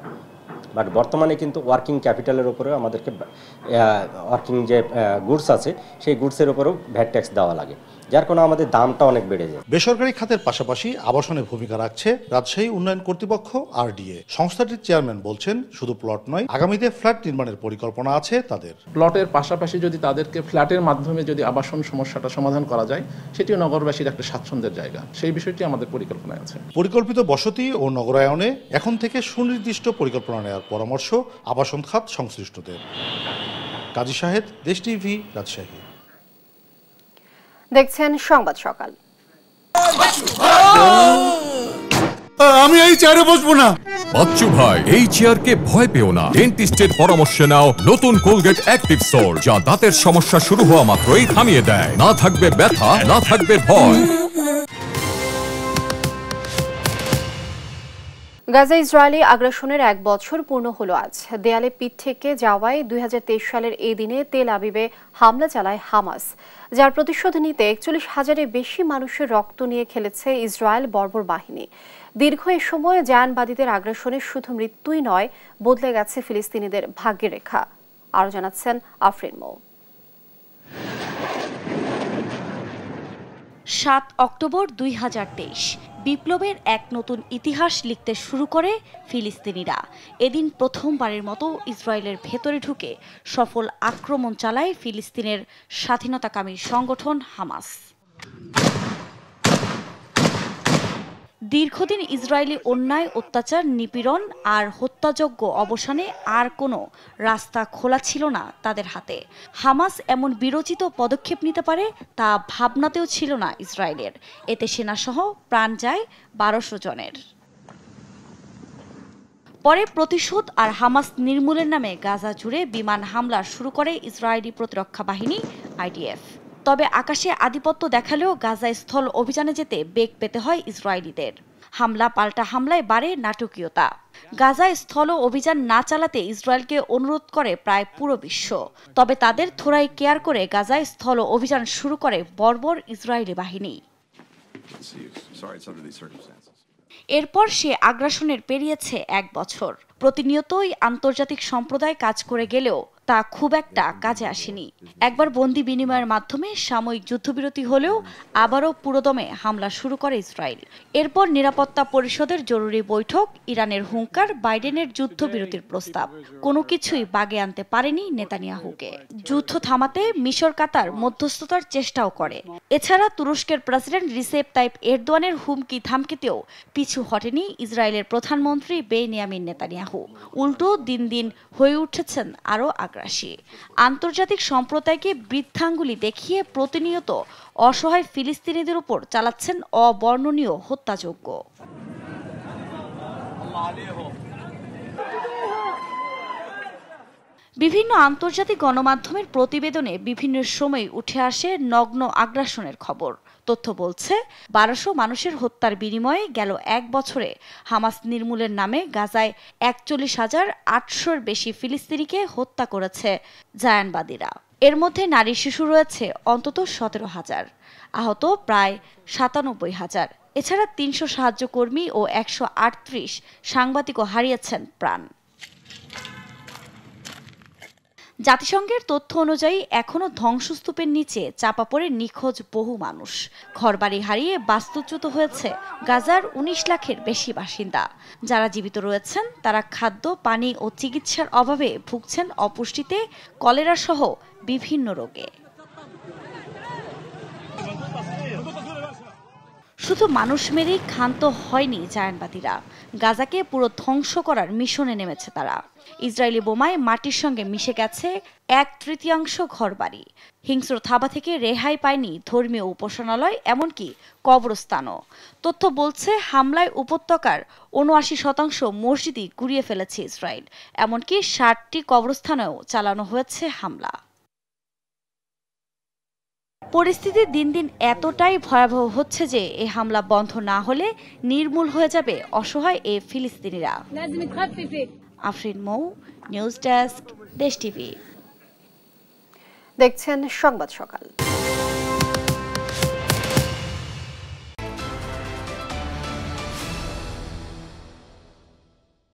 H: বাট বর্তমানে কিন্তু ওয়ার্কিং ক্যাপিটালের ওপরেও আমাদেরকে ওয়ার্কিং যে গুডস আছে সেই গুডসের ওপরেও ভ্যাট ট্যাক্স দেওয়া লাগে যার কারণে আমাদের দামটা অনেক বেড়ে
F: যায় বেসরকারি খাতের পাশাপাশি আবাসনে ভূমিকা রাখছে রাজশাহী উন্নয়ন কর্তৃপক্ষ আরডিএ সংস্থাটির চেয়ারম্যান বলছেন শুধু প্লট নয় আগামীতে ফ্ল্যাট নির্মাণের পরিকল্পনা আছে তাদের প্লটের পাশাপাশি যদি তাদেরকে ফ্ল্যাটের মাধ্যমে যদি আবাসন সমস্যাটা সমাধান করা যায় সেটিও নগরবাসীর একটা স্বাচ্ছন্দ্যের জায়গা সেই বিষয়টি আমাদের পরিকল্পনায় আছে পরিকল্পিত বসতি ও নগরায়নে এখন থেকে সুনির্দিষ্ট পরিকল্পনা নেওয়ার পরামর্শ আবাসন খাত সংশ্লিষ্টদের কাজী সাহেব দেশ টিভি রাজশাহী
A: দেখছেন সংবাদ সকাল
H: আমি এই চেয়ারে বসবো না বাচ্চু ভাই এই চেয়ারকে ভয় পেও না ডেন্টিস্টের পরামর্শে নাও নতুন কোলগেট অ্যাক্টিভ সোল যা দাঁতের সমস্যা শুরু হওয়া মাত্রই থামিয়ে দেয় না থাকবে ব্যথা না থাকবে ভয়
A: গাজা ইসরায়েলি আগ্রাসনের এক বছর পূর্ণ হলো আজ দেয়ালে পিঠ থেকে যাওয়ায় দুই সালের এই দিনে তেল আবিবে হামলা চালায় হামাস যার প্রতিশোধ নিতে একচল্লিশ হাজারের বেশি মানুষের রক্ত নিয়ে খেলেছে ইসরায়েল বর্বর বাহিনী দীর্ঘ এ সময় জায়ানবাদীদের আগ্রাসনের শুধু মৃত্যুই নয় বদলে গেছে ফিলিস্তিনিদের ভাগ্যের রেখা আরও জানাচ্ছেন আফরিন মৌ
K: সাত অক্টোবর দুই বিপ্লবের এক নতুন ইতিহাস লিখতে শুরু করে ফিলিস্তিনিরা এদিন প্রথমবারের মতো ইসরায়েলের ভেতরে ঢুকে সফল আক্রমণ চালায় ফিলিস্তিনের স্বাধীনতাকামী সংগঠন হামাস দীর্ঘদিন ইসরায়েলি অন্যায় অত্যাচার নিপীড়ন আর হত্যাযোগ্য অবসানে আর কোনো রাস্তা খোলা ছিল না তাদের হাতে হামাস এমন বিরোচিত পদক্ষেপ নিতে পারে তা ভাবনাতেও ছিল না ইসরায়েলের এতে সেনাসহ প্রাণ যায় বারোশো জনের পরে প্রতিশোধ আর হামাস নির্মূলের নামে গাজা জুড়ে বিমান হামলা শুরু করে ইসরায়েলি প্রতিরক্ষা বাহিনী আইডিএফ তবে আকাশে আধিপত্য দেখালেও গাজায় স্থল অভিযানে যেতে বেগ পেতে হয় ইসরায়েলিদের হামলা পাল্টা হামলায় বাড়ে নাটকীয়তা গাজায় স্থল অভিযান না চালাতে ইসরায়েলকে অনুরোধ করে প্রায় পুরো বিশ্ব তবে তাদের থোড়াই কেয়ার করে গাজায় স্থল অভিযান শুরু করে বর্বর ইসরায়েলি বাহিনী এরপর সে আগ্রাসনের পেরিয়েছে এক বছর প্রতিনিয়তই আন্তর্জাতিক সম্প্রদায় কাজ করে গেলেও তা খুব একটা কাজে আসেনি একবার বন্দি বিনিময়ের মাধ্যমে সাময়িক যুদ্ধবিরতি হলেও আবারও পুরোদমে হামলা শুরু করে ইসরায়েল এরপর নিরাপত্তা পরিষদের জরুরি বৈঠক ইরানের হুঙ্কার বাইডেনের যুদ্ধবিরতির প্রস্তাব কোনো কিছুই বাগে আনতে পারেনি নেতানিয়াহুকে যুদ্ধ থামাতে মিশর কাতার মধ্যস্থতার চেষ্টাও করে এছাড়া তুরস্কের প্রেসিডেন্ট রিসেপ তাইপ এরদোয়ানের হুমকি থামকিতেও পিছু হটেনি ইসরায়েলের প্রধানমন্ত্রী বেনিয়ামিন নেতানিয়াহু উল্টো দিন দিন হয়ে উঠেছেন আরও আগ্রাসী সন্ত্রাসী আন্তর্জাতিক সম্প্রদায়কে বৃদ্ধাঙ্গুলি দেখিয়ে প্রতিনিয়ত অসহায় ফিলিস্তিনিদের উপর চালাচ্ছেন অবর্ণনীয় হত্যাযজ্ঞ বিভিন্ন আন্তর্জাতিক গণমাধ্যমের প্রতিবেদনে বিভিন্ন সময় উঠে আসে নগ্ন আগ্রাসনের খবর তথ্য বলছে বারোশো মানুষের হত্যার বিনিময়ে গেল এক বছরে হামাস নির্মূলের নামে গাজায় একচল্লিশ হাজার আটশোর বেশি ফিলিস্তিনিকে হত্যা করেছে জায়ানবাদীরা এর মধ্যে নারী শিশু রয়েছে অন্তত সতেরো হাজার আহত প্রায় সাতানব্বই হাজার এছাড়া তিনশো সাহায্য কর্মী ও একশো আটত্রিশ সাংবাদিকও হারিয়েছেন প্রাণ জাতিসংঘের তথ্য অনুযায়ী এখনও ধ্বংসস্তূপের নিচে চাপা পড়ে নিখোঁজ বহু মানুষ ঘরবাড়ি হারিয়ে বাস্তুচ্যুত হয়েছে গাজার উনিশ লাখের বেশি বাসিন্দা যারা জীবিত রয়েছেন তারা খাদ্য পানি ও চিকিৎসার অভাবে ভুগছেন অপুষ্টিতে কলেরা সহ বিভিন্ন রোগে শুধু মানুষ মেরেই ক্ষান্ত হয়নি জায়ানবাদীরা গাজাকে পুরো ধ্বংস করার মিশনে নেমেছে তারা ইসরায়েলি বোমায় মাটির সঙ্গে মিশে গেছে এক তৃতীয়াংশ ঘরবাড়ি হিংস্র থাবা থেকে রেহাই পায়নি ধর্মীয় উপাসনালয় এমনকি কবরস্থানও তথ্য বলছে হামলায় উপত্যকার উনআশি শতাংশ মসজিদই গুড়িয়ে ফেলেছে ইসরায়েল এমনকি ষাটটি কবরস্থানেও চালানো হয়েছে হামলা পরিস্থিতি দিন দিন এতটাই ভয়াবহ হচ্ছে যে এই হামলা বন্ধ না হলে নির্মূল হয়ে যাবে অসহায় এ ফিলিস্তিনিরা Afrin Mou news desk Desh TV দেখছেন সংবাদ সকাল